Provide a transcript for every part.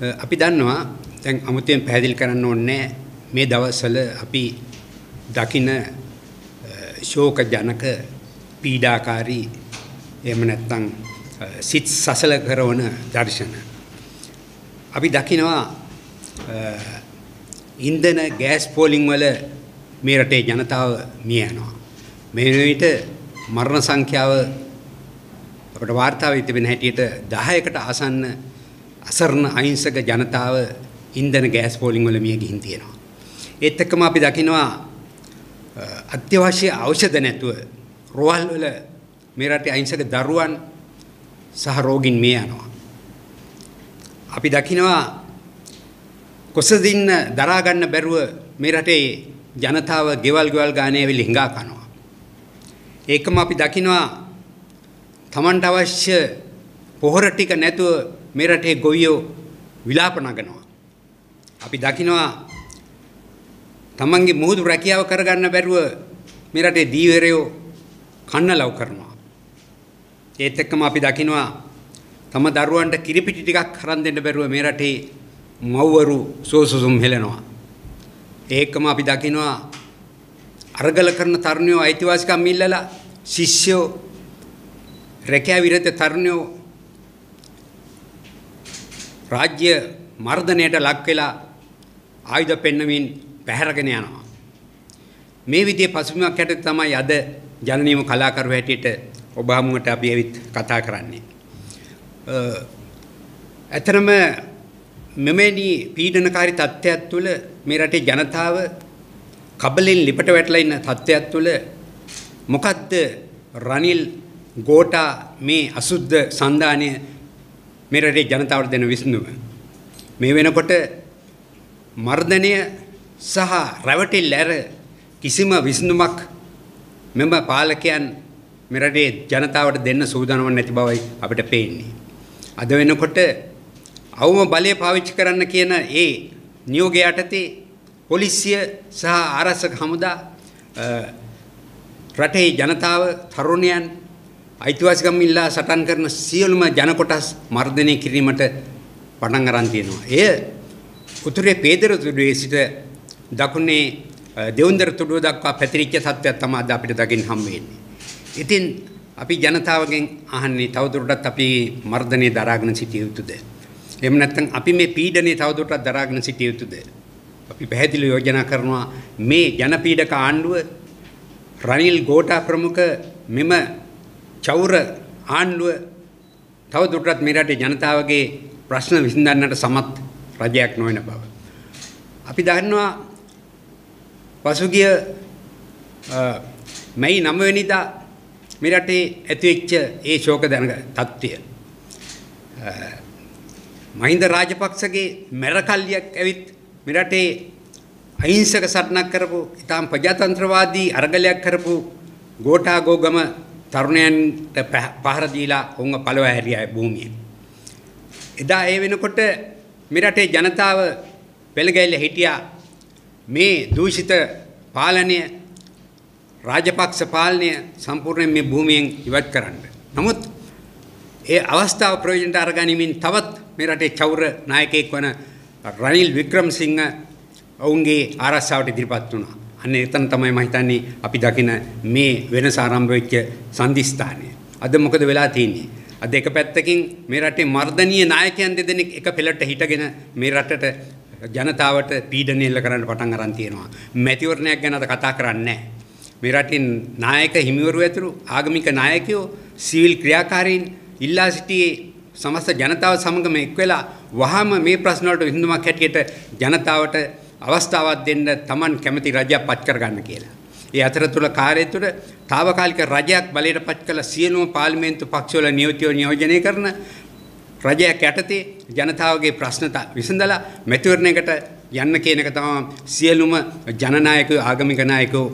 අපි දන්නවා දැන් අමුතුවෙන් පැහැදිලි කරන්න ඕනේ මේ දවස්වල අපි දකින ශෝකජනක පීඩාකාරී එහෙම නැත්නම් සිත් සසල කරන දර්ශන. අපි දකිනවා ඉන්ධන ගෑස් පෝලිං වල මේ රටේ ජනතාව මිය යනවා. මේ විට මරණ සංඛ්‍යාව අපට වාර්තා වෙ තිබෙන හැටියට 10කට ආසන්න අසරණ අහිංසක ජනතාව ඉන්ධන ගෑස් පෝලිං වල මිය ගිහින් තියෙනවා. ඒත් එක්කම අපි දකිනවා අත්‍යවශ්‍ය ඖෂධ නැතුව රෝහල් වල මේ රටේ අහිංසක දරුවන් සහ රෝගින් මිය යනවා. අපි දකිනවා කොසදින්න දරා ගන්න බැරුව මේ රටේ ජනතාව ගෙවල් ගෙවල් ගානේ වෙලි හිඟා කනවා. ඒකම අපි දකිනවා තමන්ට අවශ්‍ය පොහොර ටික නැතුව මෙරටේ ගොවියෝ විලාප නගනවා. අපි දකිනවා තමන්ගේ මුහුදු රැකියාව කරගන්න බැරුව මෙරටේ දීවරයෝ කන්නලව් කරනවා. ඒත් එක්කම අපි දකිනවා තම දරුවන්ට කිරිපිටි ටිකක් කරන් දෙන්න බැරුව මේ රටේ මව්වරු සෝසුසුම් හෙලනවා. ඒකම අපි දකිනවා අරගල කරන තරුණයෝ අයිතිවාසිකම් ඉල්ලලා ශිෂ්‍යෝ රැකියා විරත තරුණයෝ රාජ්‍ය මර්ධනයට ලක් වෙලා ආයුධ පෙන්නමින් පැහැරගෙන යනවා. මේ විදිහේ පසුබිමක් යටතේ තමයි අද ජනනීය කලාකරු හැටියට ඔබ හමුවට අපි ඇවිත් කතා කරන්නේ. ඇතරම මෙමෙනි පීඩනකාරී තත්ත්වයක් තුළ මේ රටේ ජනතාව කබලෙන් ලිපට වැටලා ඉන්න තත්ත්වයක් තුළ මොකද්ද රනිල් ගෝටා මේ අසුද්ධ සන්දානය මේ රටේ ජනතාවට දෙන විසඳුම. මේ වෙනකොට මර්ධනය සහ රැවටිල්ල ඇර කිසිම විසඳුමක් මෙම පාලකයන් මෙරටේ ජනතාවට දෙන්න සූදානම් නැති බවයි අපිට පේන්නේ. අද වෙනකොට අවම බලය පාවිච්චි කරන්න කියන ඒ නියෝගය යටතේ පොලිසිය සහ ආරක්ෂක හමුදා රටේ ජනතාව තරුණයන් අයිතිවාසිකම් ඉල්ලා සටන් කරන සියලුම ජන කොටස් මර්ධනය කිරීමට පටන් අරන් තියෙනවා. එය උතුරේ පේදර තුඩුවේ සිට දකුණේ දෙවුන්දර තුඩුව දක්වා පැතිරිච්ච සත්‍යයක් තමයි අද අපිට දකින්න හම් වෙන්නේ. ඉතින් අපි ජනතාවගෙන් අහන්නේ තවදුරටත් අපි මර්ධනය දරාගෙන සිටිය යුතුද? එහෙම නැත්නම් අපි මේ පීඩනය තවදුරටත් දරාගෙන සිටිය යුතුද? අපි පැහැදිලිව යෝජනා කරනවා මේ ජනපීඩක ආණ්ඩුව රනිල් ගෝඨා ප්‍රමුඛ මෙම චෞර ආණ්ඩුව තවදුරටත් මේ රටේ ජනතාවගේ ප්‍රශ්න විසඳන්නට සමත් රජයක් නොවන බව. අපි දන්නවා පසුගිය මැයි 9 වෙනිදා මේ රටේ ඇතිවෙච්ච ඒ ශෝක දනක තත්ත්වය. මහින්ද රාජපක්ෂගේ මැරකල්ලියක් ඇවිත් මේ රටේ අහිංසක සටනක් කරපු, ඊටාම් ප්‍රජාතන්ත්‍රවාදී අරගලයක් කරපු ගෝඨාගෝගම තරුණයන්ට පහර දීලා ඔවුන්ව පළව හැරියා භූමියෙන්. එදා ඒ වෙනකොට මේ රටේ ජනතාව පෙළගැහිලා හිටියා මේ දූෂිත පාලනය රාජපක්ෂ පාලනය සම්පූර්ණයෙන් මේ භූමියෙන් ඉවත් කරන්න. නමුත් ඒ අවස්ථාව ප්‍රයෝජනට අරගනිමින් තවත් මේ රටේ චෞර නායකයෙක් වන රනිල් වික්‍රමසිංහ ඔවුන්ගේ ආරක්ෂාවට ඉදිරිපත් වුණා. අන්න එතන තමයි මම හිතන්නේ අපි දකින මේ වෙනස ආරම්භ වෙච්ච සංදිස්ථානය. අද මොකද වෙලා තියෙන්නේ? අද එක පැත්තකින් මේ රටේ මර්ධනීය නායකයන් දෙදෙනෙක් එක පෙළට හිටගෙන මේ රටට ජනතාවට පීඩනය එල්ල කරන්න පටන් අරන් තියෙනවා. මැතිවරණයක් ගැන අද කතා කරන්නේ මේ රටින් නායක හිමිවරු ඇතුළු ආගමික නායකයෝ සිවිල් ක්‍රියාකාරීන් ඉල්ලා සිටියේ සමස්ත ජනතාව සමග මේ එක් වෙලා වහාම මේ ප්‍රශ්න වලට විසඳුමක් හැටියට ජනතාවට අවස්ථාවක් දෙන්න Taman කැමති රජයක් පත් කරගන්න කියලා. ඒ අතර තුල කාර්යය තුළ తాවකාලික රජයක් බලයට පත් කළ සියලුම පාර්ලිමේන්තු පක්ෂවල නියුතියෝ නියෝජනය කරන රජයක් යටතේ ජනතාවගේ ප්‍රශ්න විසඳලා මැතිවරණයකට යන්න කියන එක තමයි සියලුම ජනනායකයෝ ආගමික නායකයෝ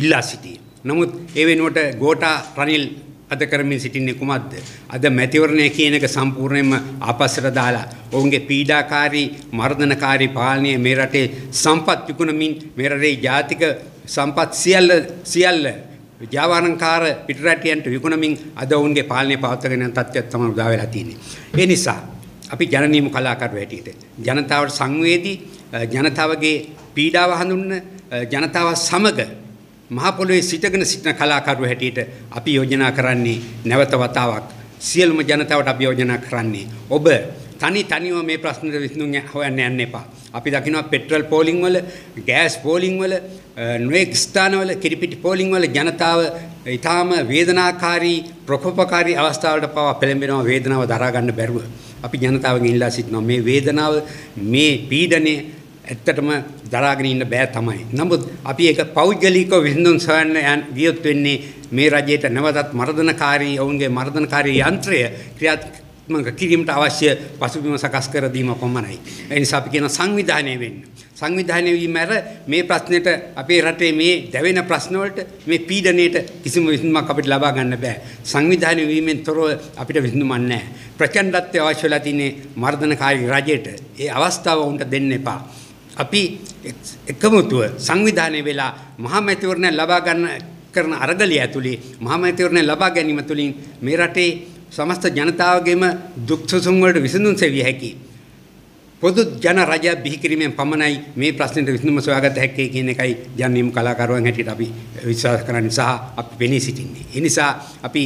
ඉල්ලා සිටියේ. නමුත් ඒ වෙනුවට ගෝඨා රනිල් අද කරමින් සිටින්නේ කුමක්ද? අද මැතිවරණය කියන එක සම්පූර්ණයෙන්ම ආපස්සට දාලා ඔවුන්ගේ පීඩාකාරී මර්ධනකාරී පාලනය මේ රටේ සම්පත් විකුණමින් මේ රටේ ජාතික සම්පත් සියල්ල සියල්ල ජාවාරංකාර පිටරටයන්ට විකුණමින් අද ඔවුන්ගේ පාලනය පවත්වාගෙන යන තත්ත්වයක් තමයි උදා වෙලා තියෙන්නේ. ඒ නිසා අපි ජනනීය කලාකරු හැටියට ජනතාවට සංවේදී ජනතාවගේ පීඩාව හඳුන්න ජනතාව සමග මහපොළොවේ සිටගෙන සිටින කලාකරු හැටියට අපි යෝජනා කරන්නේ නැවත වතාවක් සියලුම ජනතාවට අපි යෝජනා කරන්නේ ඔබ තනි තනිව මේ ප්‍රශ්නට විසඳුම් හොයන්න යන්න එපා. අපි දකිනවා පෙට්‍රල් පෝලිං වල, ගෑස් පෝලිං වල, නොඑක් ස්ථානවල කිරිපිටි පෝලිං වල ජනතාව ඊටාම වේදනාකාරී ප්‍රකෝපකාරී අවස්ථාවලට පවා පෙළඹෙනවා වේදනාව දරා ගන්න බැරුව. අපි ජනතාවගෙන් ඉල්ලා සිටිනවා මේ වේදනාව, මේ පීඩනය ඇත්තටම දරාගෙන ඉන්න බෑ තමයි. නමුත් අපි ඒක පෞද්ගලිකව විසඳුම් සොයන්න ගියොත් වෙන්නේ මේ රජයට නැවතත් මර්ධනකාරී ඔවුන්ගේ මර්ධනකාරී යන්ත්‍රය ක්‍රියාත්මක කිරීමට අවශ්‍ය පසුබිම සකස් කර දීම පමණයි. ඒ නිසා අපි කියන සංවිධානය වෙන්න. සංවිධානය වීම ඇර මේ ප්‍රශ්නෙට අපේ රටේ මේ දැවෙන ප්‍රශ්නවලට මේ පීඩණයට කිසිම විසඳුමක් අපිට ලබා ගන්න බෑ. සංවිධානය වීමෙන් තොරව අපිට විසඳුමක් නැහැ. ප්‍රචණ්ඩත්වය අවශ්‍ය වෙලා තියෙන්නේ මර්ධනකාරී රජයට. ඒ අවස්ථාව උන්ට දෙන්න එපා. අපි එකමුතුව සංවිධානය වෙලා මහා මැතිවරණ ලබා ගන්න කරන අරගලිය ඇතුළේ මහා මැතිවරණ ලබා ගැනීම තුළින් මේ රටේ සමස්ත ජනතාවගේම දුක් සුසුම් වලට විසඳුම් සෙවිය හැකියි. පොදු ජන රජය බිහිකිරීමෙන් පමණයි මේ ප්‍රශ්නෙට විසඳුම සොයාගත හැක්කේ කියන එකයි ජනනීය කලාකරුවන් හැටියට අපි විශ්වාස කරන්නේ සහ අපි වෙණී සිටින්නේ. ඒ නිසා අපි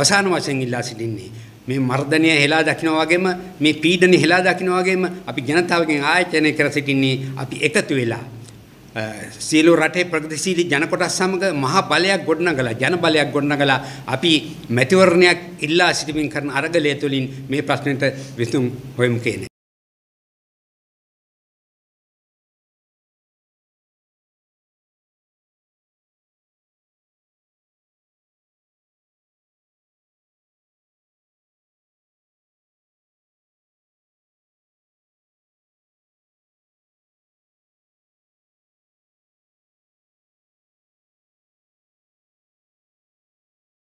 අවසාන වශයෙන් ඉල්ලා සිටින්නේ මේ මර්ධනය හෙලා දකිනවා වගේම මේ පීඩනය හෙලා දකිනවා වගේම අපි ජනතාවගෙන් ආයතනය කර සිටින්නේ අපි එකතු වෙලා සියලු රටේ ප්‍රගතිශීලී ජන කොටස් සමග මහ බලයක් ගොඩනගලා ජන බලයක් ගොඩනගලා අපි මැතිවරණයක් ඉල්ලා සිටමින් කරන අරගලය තුළින් මේ ප්‍රශ්නෙට විසඳුම් හොයමු කියන්නේ